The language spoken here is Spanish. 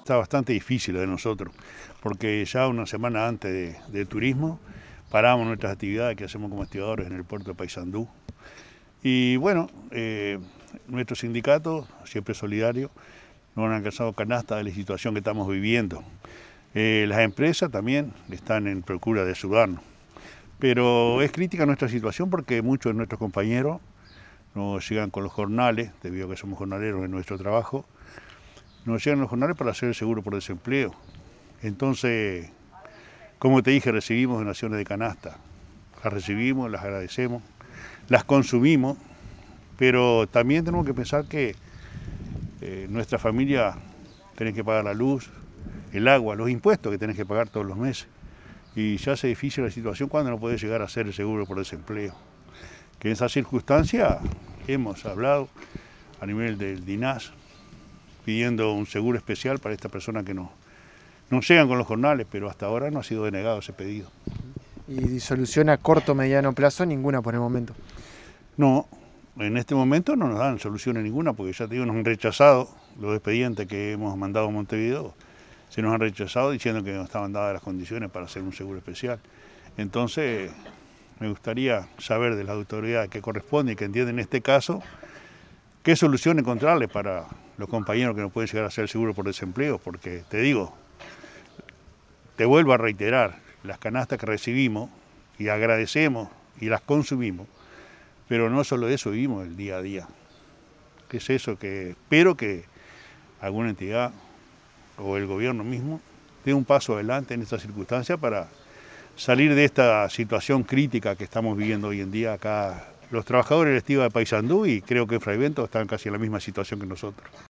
Está bastante difícil de nosotros, porque ya una semana antes de, turismo paramos nuestras actividades que hacemos como estibadores en el puerto de Paysandú. Y bueno, eh, nuestro sindicato, siempre solidario, ...nos han alcanzado canasta de la situación que estamos viviendo. Eh, las empresas también están en procura de ayudarnos. Pero es crítica nuestra situación porque muchos de nuestros compañeros no llegan con los jornales, debido a que somos jornaleros en nuestro trabajo, nos llegan los jornales para hacer el seguro por desempleo. Entonces, como te dije, recibimos donaciones de canasta. Las recibimos, las agradecemos, las consumimos, pero también tenemos que pensar que eh, nuestra familia tiene que pagar la luz, el agua, los impuestos que tiene que pagar todos los meses. Y se hace difícil la situación cuando no puedes llegar a hacer el seguro por desempleo. Que en esa circunstancia, hemos hablado a nivel del DINAS, pidiendo un seguro especial para esta persona que no, no llegan con los jornales, pero hasta ahora no ha sido denegado ese pedido. ¿Y disolución a corto o mediano plazo? Ninguna por el momento. No, en este momento no nos dan soluciones ninguna porque ya te digo, nos han rechazado los expedientes que hemos mandado a Montevideo, se nos han rechazado diciendo que no estaban dadas las condiciones para hacer un seguro especial. Entonces, me gustaría saber de las autoridades que corresponde y que entienden este caso, qué solución encontrarle para los compañeros que nos pueden llegar a hacer seguro por desempleo, porque te digo, te vuelvo a reiterar, las canastas que recibimos y agradecemos y las consumimos, pero no solo eso vivimos el día a día. es eso que espero que alguna entidad o el gobierno mismo dé un paso adelante en esta circunstancia para salir de esta situación crítica que estamos viviendo hoy en día acá los trabajadores de de Paysandú y creo que Fray Bento están casi en la misma situación que nosotros.